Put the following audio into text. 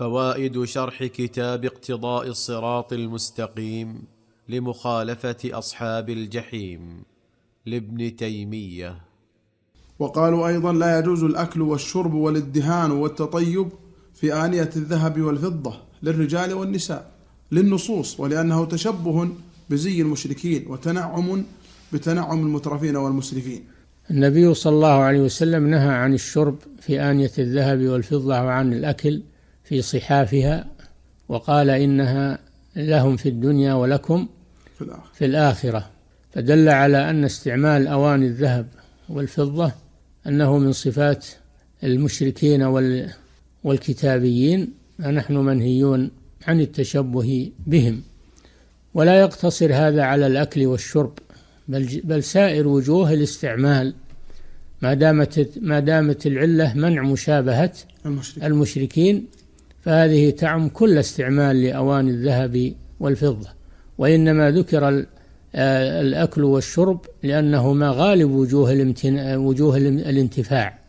فوائد شرح كتاب اقتضاء الصراط المستقيم لمخالفه اصحاب الجحيم لابن تيميه وقالوا ايضا لا يجوز الاكل والشرب والادهان والتطيب في انيه الذهب والفضه للرجال والنساء للنصوص ولانه تشبه بزي المشركين وتنعم بتنعم المترفين والمسرفين النبي صلى الله عليه وسلم نهى عن الشرب في انيه الذهب والفضه وعن الاكل في صحافها وقال إنها لهم في الدنيا ولكم في الآخرة فدل على أن استعمال أواني الذهب والفضة أنه من صفات المشركين والكتابيين فنحن منهيون عن التشبه بهم ولا يقتصر هذا على الأكل والشرب بل, بل سائر وجوه الاستعمال ما دامت ما دامت العلة منع مشابهة المشركين, المشركين فهذه تعم كل استعمال لأواني الذهب والفضة وإنما ذكر آه، الأكل والشرب لأنهما غالب وجوه, آه، وجوه الانتفاع